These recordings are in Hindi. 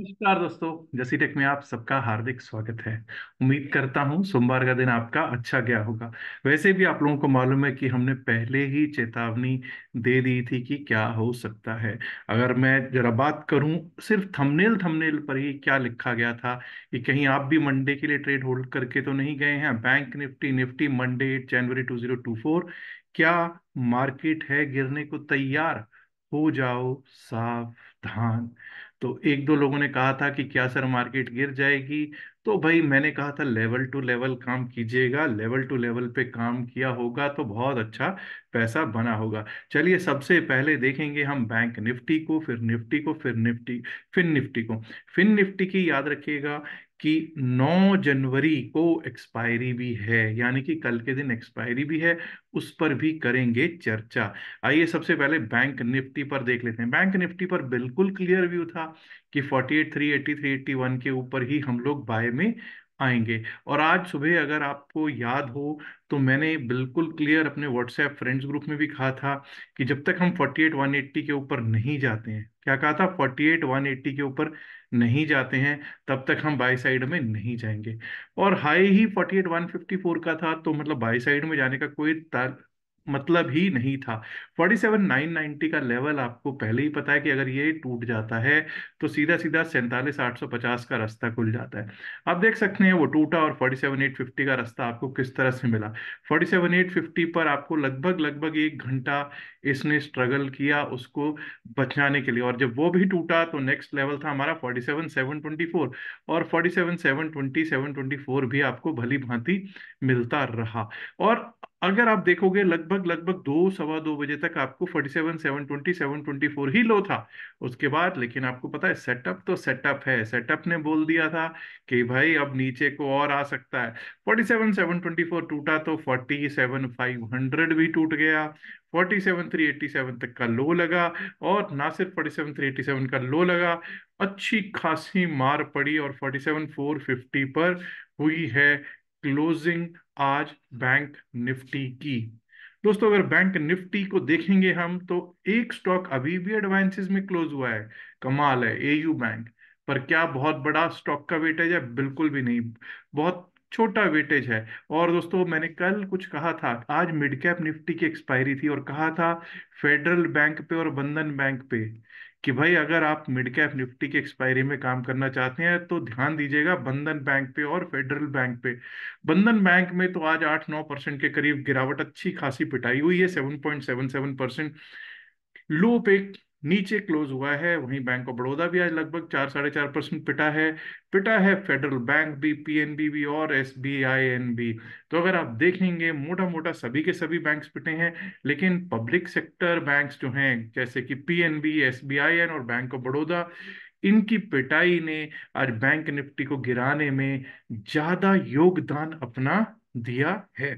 नमस्कार दोस्तों जसी टेक में आप सबका हार्दिक स्वागत है उम्मीद करता हूं सोमवार का दिन आपका अच्छा गया होगा वैसे भी आप लोगों को मालूम है कि हमने पहले ही चेतावनी दे दी थी कि क्या हो सकता है अगर मैं जरा बात करूं सिर्फ थंबनेल थंबनेल पर ही क्या लिखा गया था कि कहीं आप भी मंडे के लिए ट्रेड होल्ड करके तो नहीं गए हैं bank Nifty Nifty Monday eight जनवरी टू क्या मार्केट है गिरने को तैयार हो जाओ सावधान तो एक दो लोगों ने कहा था कि क्या सर मार्केट गिर जाएगी तो भाई मैंने कहा था लेवल टू लेवल काम कीजिएगा लेवल टू लेवल पे काम किया होगा तो बहुत अच्छा पैसा बना होगा चलिए सबसे पहले देखेंगे हम बैंक निफ्टी को फिर निफ्टी को फिर निफ्टी फिन निफ्टी को फिन निफ्टी की याद रखिएगा कि 9 जनवरी को एक्सपायरी भी है यानी कि कल के दिन एक्सपायरी भी है उस पर भी करेंगे चर्चा आइए सबसे पहले बैंक निफ्टी पर देख लेते हैं बैंक निफ्टी पर बिल्कुल क्लियर व्यू था कि 48380 381 के ऊपर ही हम लोग बाय में आएंगे और आज सुबह अगर आपको याद हो तो मैंने बिल्कुल क्लियर अपने व्हाट्सएप फ्रेंड्स ग्रुप में भी कहा था कि जब तक हम 48180 के ऊपर नहीं जाते हैं क्या कहा था 48180 के ऊपर नहीं जाते हैं तब तक हम बाई साइड में नहीं जाएंगे और हाई ही 48 154 का था तो मतलब बाई साइड में जाने का कोई मतलब ही नहीं था 47990 का लेवल आपको पहले ही पता है कि अगर ये टूट जाता है तो सीधा सीधा सैंतालीस आठ का रास्ता खुल जाता है आप देख सकते हैं वो टूटा और 47850 का रास्ता आपको किस तरह से मिला 47850 पर आपको लगभग लगभग एक घंटा इसने स्ट्रगल किया उसको बचाने के लिए और जब वो भी टूटा तो नेक्स्ट लेवल था हमारा 47724 और फोर्टी 724 भी आपको भली भांति मिलता रहा और अगर आप देखोगे लगभग लगभग दो सवा दो बजे तक आपको forty seven seven twenty seven twenty four ही लो था उसके बाद लेकिन आपको पता है सेटअप तो सेटअप है सेटअप ने बोल दिया था कि भाई अब नीचे को और आ सकता है forty seven seven twenty four टूटा तो फोर्टी सेवन फाइव हंड्रेड भी टूट गया forty seven three eighty seven तक का लो लगा और ना सिर्फ forty seven three eighty seven का लो लगा अच्छी खासी मार पड़ी और फोर्टी सेवन फोर फिफ्टी पर हुई है क्लोजिंग आज बैंक निफ्टी की दोस्तों अगर बैंक निफ्टी को देखेंगे हम तो एक स्टॉक अभी भी एडवांसेस में क्लोज हुआ है कमाल है एयू बैंक पर क्या बहुत बड़ा स्टॉक का वेटेज है बिल्कुल भी नहीं बहुत छोटा वेटेज है और दोस्तों मैंने कल कुछ कहा था आज मिड कैप निफ्टी की एक्सपायरी थी और कहा था फेडरल बैंक पे और बंधन बैंक पे कि भाई अगर आप मिड कैप निफ्टी की एक्सपायरी में काम करना चाहते हैं तो ध्यान दीजिएगा बंधन बैंक पे और फेडरल बैंक पे बंधन बैंक में तो आज आठ नौ परसेंट के करीब गिरावट अच्छी खासी पिटाई हुई है seven point seven seven percent low पे नीचे क्लोज हुआ है वहीं बैंक ऑफ बड़ौदा भी आज लगभग चार साढ़े चार परसेंट पिटा है पिटा है फेडरल बैंक भी पीएनबी भी और S B I N B तो अगर आप देखेंगे मोटा मोटा सभी के सभी बैंक्स पिटे हैं लेकिन पब्लिक सेक्टर बैंक्स जो हैं जैसे कि पीएनबी एसबीआईएन और बैंक ऑफ बड़ौदा इनकी पिटाई ने आज बैंक निफ्टी को गिराने में ज्यादा योगदान अपना दिया है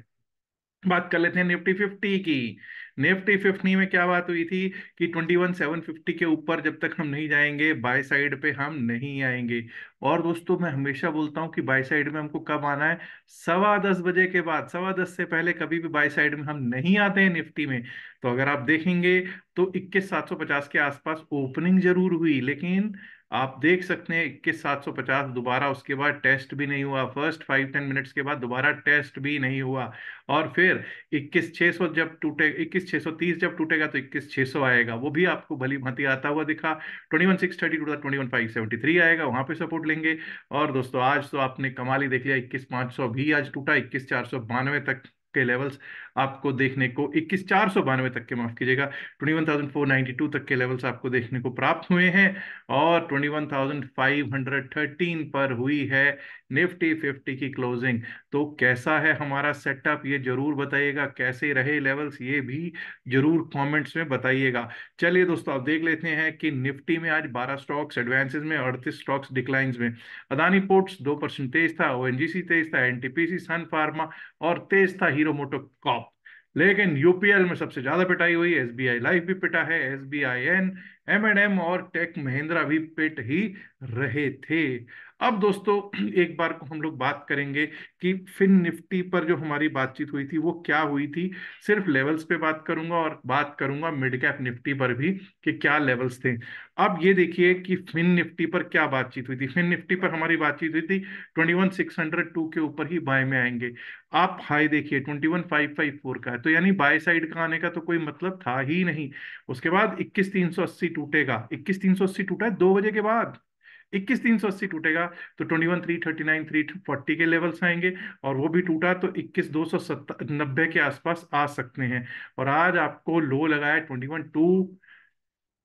बात कर लेते हैं निफ्टी फिफ्टी की निफ्टी फिफ्टी में क्या बात हुई थी कि ट्वेंटी वन सेवन फिफ्टी के ऊपर जब तक हम नहीं जाएंगे बाय साइड पे हम नहीं आएंगे और दोस्तों मैं हमेशा बोलता हूँ कि बाई साइड में हमको कब आना है सवा दस बजे के बाद सवा दस से पहले कभी भी बाई साइड में हम नहीं आते हैं निफ्टी में तो अगर आप देखेंगे तो इक्कीस सात सौ पचास के आसपास ओपनिंग जरूर हुई लेकिन आप देख सकते हैं इक्कीस सात सौ पचास दोबारा उसके बाद टेस्ट भी नहीं हुआ फर्स्ट फाइव टेन मिनट्स के बाद दोबारा टेस्ट भी नहीं हुआ और फिर इक्कीस छह सौ जब टूटे इक्कीस छह सौ तीस जब टूटेगा तो इक्कीस छह सौ आएगा वो भी आपको भली भांति आता हुआ दिखा twenty one six thirty two twenty one five seventy three आएगा वहां पर सपोर्ट लेंगे और दोस्तों आज तो आपने कमाली देख लिया इक्कीस पांच सौ भी आज टूटा इक्कीस चार सौ बानवे तक के लेवल्स आपको देखने को इक्कीस चार सौ बानवे तक के माफ कीजिएगा twenty one thousand four ninety two तक के लेवल्स आपको देखने को प्राप्त हुए हैं और twenty one thousand five hundred thirteen पर हुई है निफ्टी फिफ्टी की क्लोजिंग तो कैसा है हमारा सेटअप ये जरूर बताइएगा कैसे रहे लेवल्स ये भी जरूर कॉमेंट्स में बताइएगा चलिए दोस्तों आप देख लेते हैं कि निफ्टी में आज बारह स्टॉक्स एडवांसेस में अड़तीस स्टॉक्स डिक्लाइंस में अदानी पोर्ट्स दो परसेंट तेज था ओ तेज था N T P C sun pharma और तेज था हीरो मोटो कॉप लेकिन यूपीएल में सबसे ज्यादा पिटाई हुई एस बी आई लाइफ भी पिटा है S B I N M and M और टेक महिंद्रा भी पिट ही रहे थे अब दोस्तों एक बार को हम लोग बात करेंगे कि फिन निफ्टी पर जो हमारी बातचीत हुई थी वो क्या हुई थी सिर्फ लेवल्स पे बात करूंगा और बात करूंगा मिड कैप निफ्टी पर भी कि क्या लेवल्स थे अब ये देखिए कि फिन निफ्टी पर क्या बातचीत हुई थी फिन निफ्टी पर हमारी बातचीत हुई थी twenty one six hundred two के ऊपर ही बाय में आएंगे आप हाई देखिए twenty one five five four का है तो यानी बाय साइड का आने का तो कोई मतलब था ही नहीं उसके बाद इक्कीस तीन सौ अस्सी टूटेगा इक्कीस तीन सौ अस्सी टूटा है दो बजे के बाद इक्कीस तीन सौ अस्सी टूटेगा तो twenty one three thirty nine three forty के लेवल्स आएंगे और वो भी टूटा तो इक्कीस दो सौ सत्तर नब्बे के आसपास आ सकते हैं और आज आपको लो लगाया ट्वेंटी वन टू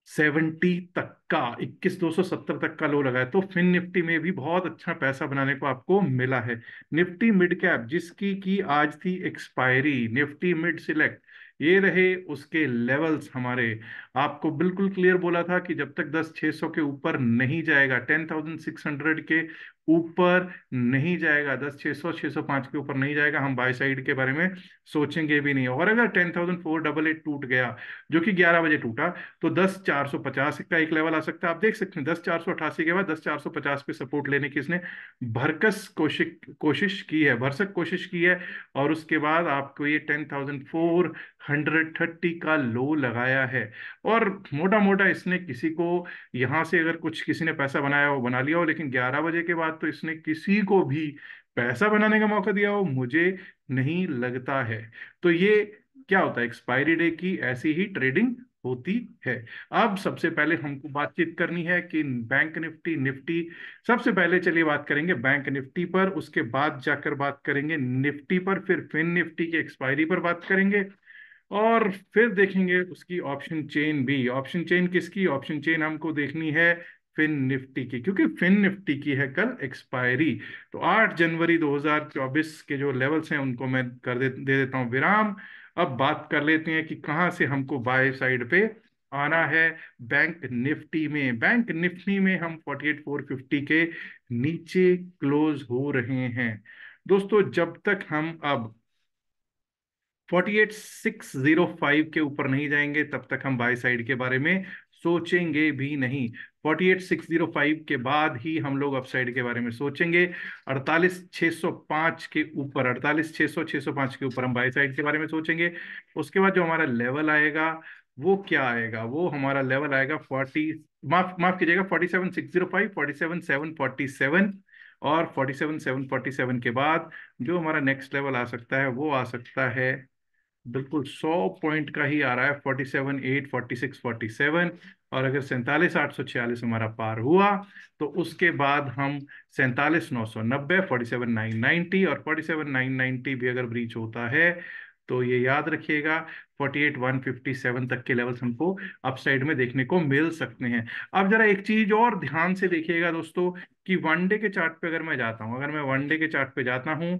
सेवेंटी तक का इक्कीस दो सौ सत्तर तक का लो लगाया तो फिन निफ्टी में भी बहुत अच्छा पैसा बनाने को आपको मिला है निफ्टी मिड कैप जिसकी की आज थी एक्सपायरी निफ्टी मिड सिलेक्ट ये रहे उसके लेवल्स हमारे आपको बिल्कुल क्लियर बोला था कि जब तक दस छह सौ के ऊपर नहीं जाएगा टेन थाउजेंड सिक्स हंड्रेड के ऊपर नहीं जाएगा दस छह सौ छह सौ पांच के ऊपर नहीं जाएगा हम बाई साइड के बारे में सोचेंगे भी नहीं और अगर ten thousand four double eight टूट गया जो कि ग्यारह बजे टूटा तो दस चार सौ पचास का एक लेवल आ सकता है आप देख सकते हैं दस चार सौ अठासी के बाद दस चार सौ पचास पे सपोर्ट लेने की इसने भरकस कोशिश कोशिश की है भरसक कोशिश की है और उसके बाद आपको ये ten thousand four hundred thirty का लो लगाया है और मोटा मोटा इसने किसी को यहां से अगर कुछ किसी ने पैसा बनाया हो बना लिया हो लेकिन ग्यारह बजे के बाद तो इसने किसी को भी पैसा बनाने का मौका दिया हो मुझे नहीं लगता है तो ये क्या होता है एक्सपायरी डे की ऐसी ही ट्रेडिंग होती है अब सबसे पहले हमको बातचीत करनी है कि बैंक निफ्टी निफ्टी सबसे पहले चलिए बात करेंगे बैंक निफ्टी पर उसके बाद जाकर बात करेंगे निफ्टी पर फिर फिन निफ्टी की एक्सपायरी पर बात करेंगे और फिर देखेंगे उसकी ऑप्शन चेन भी ऑप्शन चेन किसकी ऑप्शन चेन हमको देखनी है फिन निफ्टी की क्योंकि फिन निफ्टी की है कल एक्सपायरी तो 8 जनवरी 2024 के जो लेवल्स हैं उनको मैं कर दे, दे देता हूँ विराम अब बात कर लेते हैं कि कहाँ से हमको बाय साइड पे आना है बैंक निफ्टी में बैंक निफ्टी में हम 48450 के नीचे क्लोज हो रहे हैं दोस्तों जब तक हम अब forty eight six zero five के ऊपर नहीं जाएंगे तब तक हम बाई साइड के बारे में सोचेंगे भी नहीं 48605 के बाद ही हम लोग अपसाइड के बारे में सोचेंगे 48605 के ऊपर 48600 605 के ऊपर हम बाई साइड के बारे में सोचेंगे उसके बाद जो हमारा लेवल आएगा वो क्या आएगा वो हमारा लेवल आएगा 40 माफ माफ कीजिएगा 47605 47747 और 47747 के बाद जो हमारा नेक्स्ट लेवल आ सकता है वो आ सकता है बिल्कुल सौ पॉइंट का ही आ रहा है forty seven eight forty six forty seven और अगर सैंतालीस आठ सौ छियालीस हमारा पार हुआ तो उसके बाद हम सैंतालीस नौ सौ नब्बे फोर्टी सेवन नाइन नाइनटी और फोर्टी सेवन नाइन नाइनटी भी अगर ब्रीच होता है तो ये याद रखिएगा 48157 तक के लेवल्स हमको अपसाइड में देखने को मिल सकते हैं अब जरा एक चीज और ध्यान से देखिएगा दोस्तों कि वन डे के चार्ट पे अगर मैं जाता हूँ अगर मैं वन डे के चार्ट पे जाता हूँ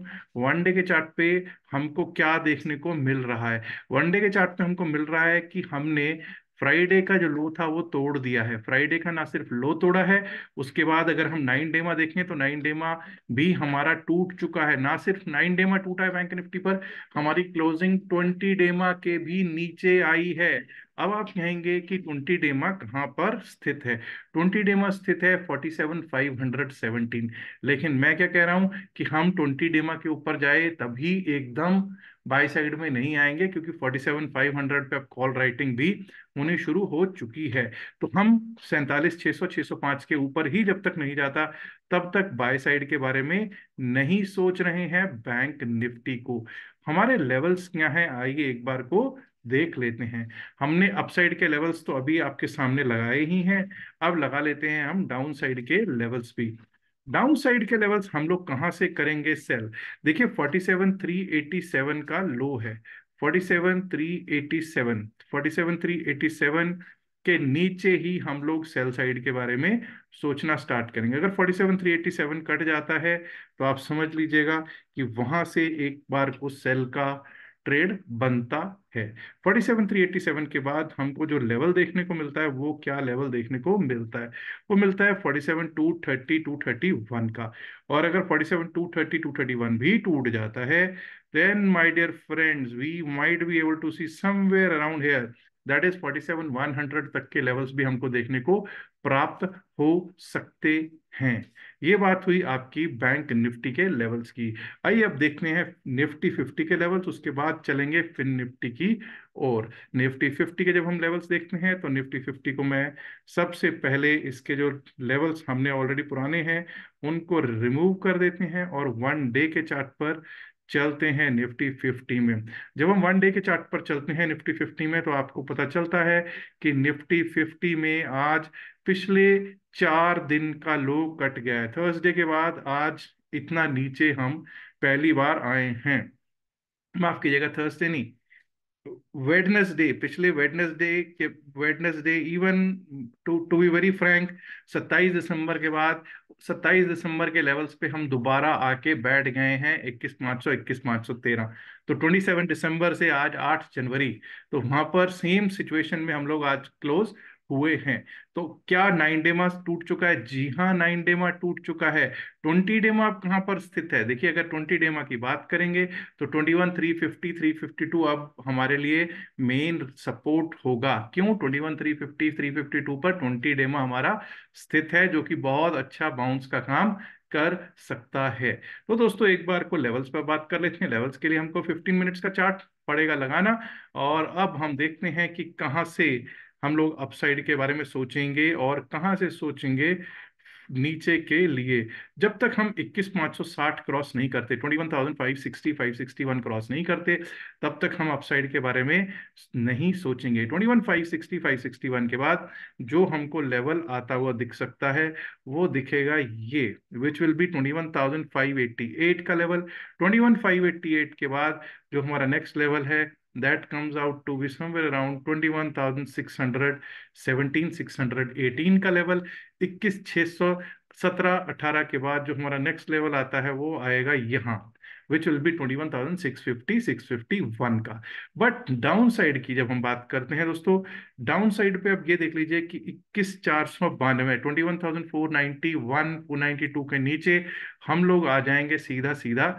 वन डे के चार्ट पे हमको क्या देखने को मिल रहा है वन डे के चार्ट पे हमको मिल रहा है कि हमने फ्राइडे का जो लो था वो तोड़ दिया है फ्राइडे का ना सिर्फ लो तोड़ा है उसके बाद अगर हम नाइन डेमा देखें तो नाइन डेमा भी हमारा टूट चुका है ना सिर्फ नाइन डेमा टूटा है बैंक निफ्टी पर हमारी क्लोजिंग ट्वेंटी डेमा के भी नीचे आई है अब आप कहेंगे कि ट्वेंटी डेमा कहाँ पर स्थित है ट्वेंटी डेमा स्थित है forty seven five hundred seventeen लेकिन मैं क्या कह रहा हूँ कि हम ट्वेंटी डेमा के ऊपर जाए तभी एकदम बाई साइड में नहीं आएंगे क्योंकि 47,500 पे अब कॉल राइटिंग भी होनी शुरू हो चुकी है तो हम सैंतालीस छह सौ सौ के ऊपर ही जब तक नहीं जाता तब तक बाई साइड के बारे में नहीं सोच रहे हैं बैंक निफ्टी को हमारे लेवल्स क्या हैं आइए एक बार को देख लेते हैं हमने अपसाइड के लेवल्स तो अभी आपके सामने लगाए ही हैं अब लगा लेते हैं हम डाउन साइड के लेवल्स भी डाउनसाइड के लेवल्स हम लोग कहाँ से करेंगे सेल देखिए forty seven three eighty seven का लो है forty seven three eighty seven forty seven three eighty seven के नीचे ही हम लोग सेल साइड के बारे में सोचना स्टार्ट करेंगे अगर forty seven three eighty seven cut जाता है तो आप समझ लीजिएगा कि वहां से एक बार उस सेल का ट्रेड बनता है 47387 के बाद हमको जो लेवल देखने को मिलता है वो क्या लेवल देखने को मिलता है वो मिलता है 47230 231 का और अगर 47230 231 भी टूट जाता है then my dear friends we might be able to see somewhere around here that is 47100 तक के लेवल्स भी हमको देखने को प्राप्त हो सकते हैं ये बात हुई आपकी बैंक निफ्टी के लेवल्स की आइए अब देखते हैं निफ्टी फिफ्टी के लेवल्स उसके बाद चलेंगे फिन निफ्टी की और निफ्टी फिफ्टी के जब हम लेवल्स देखते हैं तो निफ्टी फिफ्टी को मैं सबसे पहले इसके जो लेवल्स हमने ऑलरेडी पुराने हैं उनको रिमूव कर देते हैं और वन डे के चार्ट पर चलते हैं निफ्टी फिफ्टी में जब हम वन डे के चार्ट पर चलते हैं निफ्टी फिफ्टी में तो आपको पता चलता है कि निफ्टी फिफ्टी में आज पिछले चार दिन का लो कट गया है थर्सडे के बाद आज इतना नीचे हम पहली बार आए हैं माफ कीजिएगा थर्सडे नहीं वेडनेसडे पिछले वेडनेसडे के Wednesday even to to be very frank 27 दिसंबर के बाद 27 दिसंबर के लेवल्स पे हम दोबारा आके बैठ गए हैं 21 मार्च सौ तेरह तो 27 दिसंबर से आज 8 जनवरी तो वहां पर सेम सिचुएशन में हम लोग आज क्लोज हुए हैं तो क्या नाइन डेमा टूट चुका है जी हाँ नाइन डेमा टूट चुका है ट्वेंटी डेमा कहाँ पर स्थित है देखिए अगर ट्वेंटी डेमा की बात करेंगे तो twenty one three fifty three fifty two अब हमारे लिए मेन सपोर्ट होगा क्यों twenty one three fifty three fifty two पर ट्वेंटी डेमा हमारा स्थित है जो कि बहुत अच्छा बाउंस का काम कर सकता है तो दोस्तों एक बार को लेवल्स पर बात कर लेते हैं लेवल्स के लिए हमको 15 मिनट्स का चार्ट पड़ेगा लगाना और अब हम देखते हैं कि कहाँ से हम लोग अपसाइड के बारे में सोचेंगे और कहाँ से सोचेंगे नीचे के लिए जब तक हम 21560 क्रॉस नहीं करते 21560 561 क्रॉस नहीं करते तब तक हम अपसाइड के बारे में नहीं सोचेंगे 21560 561 के बाद जो हमको लेवल आता हुआ दिख सकता है वो दिखेगा ये विच विल बी 21588 का लेवल 21588 के बाद जो हमारा नेक्स्ट लेवल है that comes out to be somewhere around 21,600, 17,618 का लेवल 21,617, 18 के बाद जो हमारा नेक्स्ट लेवल आता है वो आएगा यहाँ which will be twenty one thousand six fifty six fifty one का बट डाउन साइड की जब हम बात करते हैं दोस्तों डाउन साइड पे आप ये देख लीजिए कि इक्कीस चार सौ बानवे twenty one thousand four ninety one four ninety two के नीचे हम लोग आ जाएंगे सीधा सीधा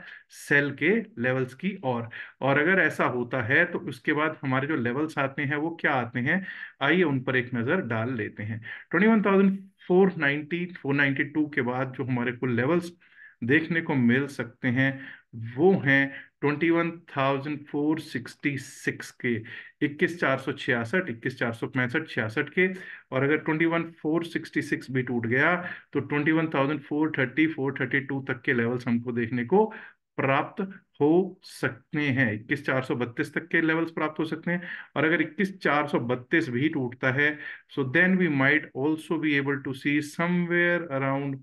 सेल के लेवल्स की और और अगर ऐसा होता है तो उसके बाद हमारे जो लेवल्स आते हैं वो क्या आते हैं आइए उन पर एक नज़र डाल लेते हैं twenty one thousand four ninety four ninety two के बाद जो हमारे कुल लेवल्स देखने को मिल सकते हैं वो हैं 21,466 के इक्कीस चार सौ छियासठ इक्कीस चार सौ पैंसठ छियासठ के और अगर 21,466 भी टूट गया तो twenty thirty four thirty two तक के लेवल्स हमको देखने को प्राप्त हो सकते हैं इक्कीस चार सौ बत्तीस तक के लेवल्स प्राप्त हो सकते हैं और अगर इक्कीस चार सौ बत्तीस भी टूटता है so then we might also be able to see somewhere around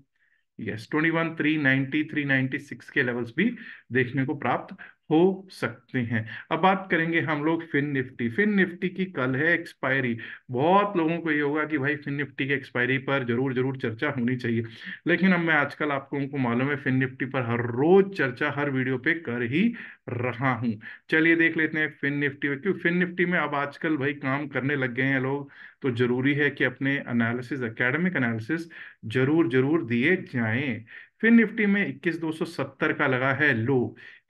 yes twenty one three ninety three ninety six के लेवल्स भी देखने को प्राप्त हो सकते हैं अब बात करेंगे हम लोग फिन निफ्टी फिन निफ्टी की कल है एक्सपायरी बहुत लोगों को ये होगा कि भाई फिन निफ्टी के एक्सपायरी पर जरूर जरूर चर्चा होनी चाहिए लेकिन अब मैं आजकल आप लोगों को मालूम है फिन निफ्टी पर हर रोज चर्चा हर वीडियो पे कर ही रहा हूं चलिए देख लेते हैं फिन निफ्टी में क्योंकि फिन निफ्टी में अब आजकल भाई काम करने लग गए हैं लोग तो जरूरी है कि अपने एनालिसिस एकेडमिक एनालिसिस जरूर जरूर दिए जाएं फिर निफ्टी में 21,270 का लगा है लो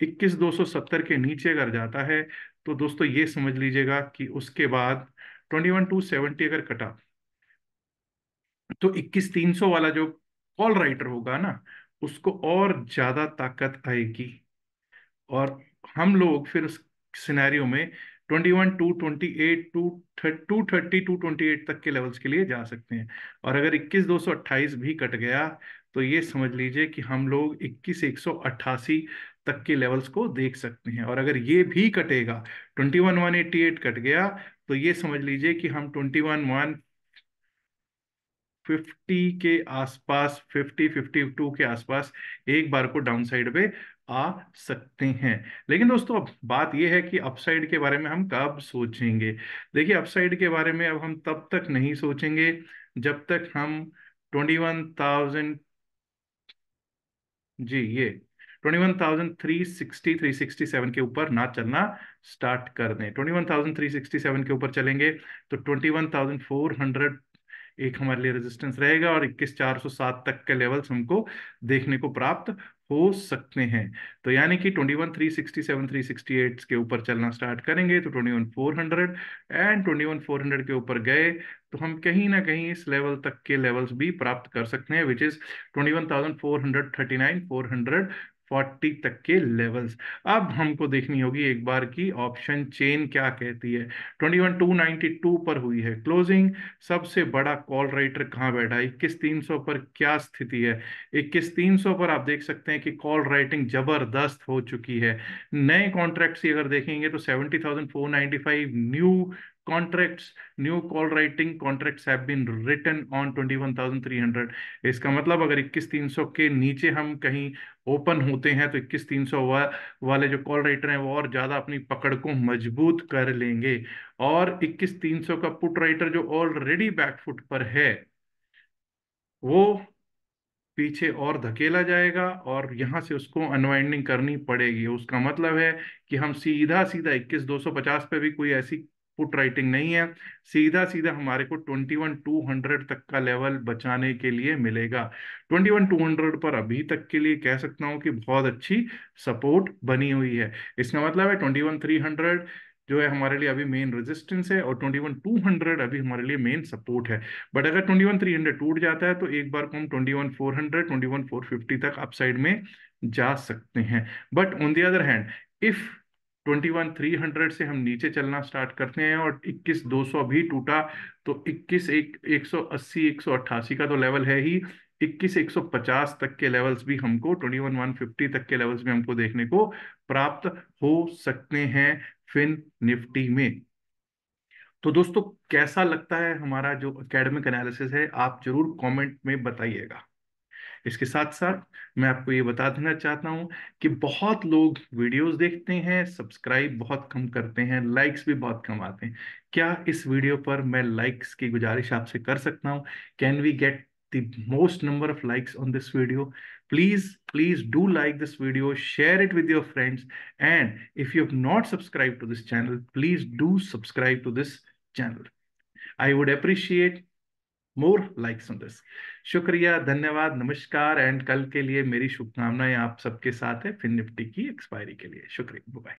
21,270 के नीचे अगर जाता है तो दोस्तों ये समझ लीजिएगा कि उसके बाद 21,270 अगर कटा तो 21,300 वाला जो कॉल राइटर होगा ना उसको और ज्यादा ताकत आएगी और हम लोग फिर उस सिनेरियो में 21, 228, 230, 228 तक के लेवल्स के लिए जा सकते हैं और अगर 21, 228 भी कट गया तो ये समझ लीजिए कि हम लोग इक्कीस एक सौ अट्ठासी तक के लेवल्स को देख सकते हैं और अगर ये भी कटेगा twenty one one eighty eight cut गया तो ये समझ लीजिए कि हम ट्वेंटी वन वन फिफ्टी के आसपास फिफ्टी फिफ्टी टू के आसपास एक बार को डाउन साइड पे आ सकते हैं लेकिन दोस्तों अब बात यह है कि अपसाइड के बारे में हम कब सोचेंगे देखिए अपसाइड के बारे में अब हम तब तक नहीं सोचेंगे जब तक हम ट्वेंटी वन थाउजेंड जी ये twenty one thousand three sixty three sixty seven के ऊपर ना चलना स्टार्ट कर दें twenty one thousand three sixty seven के ऊपर चलेंगे तो twenty one thousand four hundred एक हमारे लिए रेजिस्टेंस रहेगा और इक्कीस चार सौ सात तक के लेवल्स हमको देखने को प्राप्त हो सकते हैं तो यानी कि 21 367 368 के ऊपर चलना स्टार्ट करेंगे तो 21 400 एंड 21 400 के ऊपर गए तो हम कहीं ना कहीं इस लेवल तक के लेवल्स भी प्राप्त कर सकते हैं विच इज 21,439 400 फोर्टी तक के लेवल्स अब हमको देखनी होगी एक बार की ऑप्शन चेन क्या कहती है twenty one two ninety two पर हुई है क्लोजिंग सबसे बड़ा कॉल राइटर कहाँ बैठा है इक्कीस तीन सौ पर क्या स्थिति है इक्कीस तीन सौ पर आप देख सकते हैं कि कॉल राइटिंग जबरदस्त हो चुकी है नए कॉन्ट्रैक्ट की अगर देखेंगे तो seventy thousand four ninety five new contracts new call writing contracts have 21,300 इसका मतलब अगर 21,300 के नीचे हम कहीं ओपन होते हैं तो 21,300 वा, वाले जो कॉल राइटर हैं वो और ज़्यादा अपनी पकड़ को मजबूत कर लेंगे और सौ का पुट राइटर जो ऑलरेडी बैकफुट पर है वो पीछे और धकेला जाएगा और यहां से उसको अनवाइंडिंग करनी पड़ेगी उसका मतलब है कि हम सीधा सीधा इक्कीस दो सौ पचास पे भी कोई ऐसी पुट राइटिंग नहीं है सीधा सीधा हमारे को 21,200 तक का लेवल बचाने के लिए मिलेगा 21,200 पर अभी तक के लिए कह सकता हूं कि बहुत अच्छी सपोर्ट बनी हुई है इसका मतलब है 21,300 जो है हमारे लिए अभी मेन रेजिस्टेंस है और 21,200 अभी हमारे लिए मेन सपोर्ट है बट अगर 21,300 टूट जाता है तो एक बार को हम 21,400 21,450 तक अपसाइड में जा सकते हैं but on the other hand if twenty one three hundred से हम नीचे चलना स्टार्ट करते हैं और इक्कीस दो सौ भी टूटा तो इक्कीस एक एक सौ अस्सी एक सौ अट्ठासी का तो लेवल है ही इक्कीस एक सौ पचास तक के लेवल्स भी हमको ट्वेंटी वन वन फिफ्टी तक के लेवल्स भी हमको देखने को प्राप्त हो सकते हैं फिन निफ्टी में तो दोस्तों कैसा लगता है हमारा जो अकेडमिक एनालिसिस है आप जरूर कमेंट में बताइएगा इसके साथ साथ मैं आपको ये बता देना चाहता हूँ कि बहुत लोग वीडियोस देखते हैं सब्सक्राइब बहुत कम करते हैं लाइक्स भी बहुत कम आते हैं क्या इस वीडियो पर मैं लाइक्स की गुजारिश आपसे कर सकता हूँ can we get the most number of likes on this video please please do like this video share it with your friends and if you have not subscribe to this channel please do subscribe to this channel I would appreciate more likes on this शुक्रिया धन्यवाद नमस्कार एंड कल के लिए मेरी शुभकामनाएं आप सबके साथ है फिन निफ्टी की एक्सपायरी के लिए शुक्रिया बाय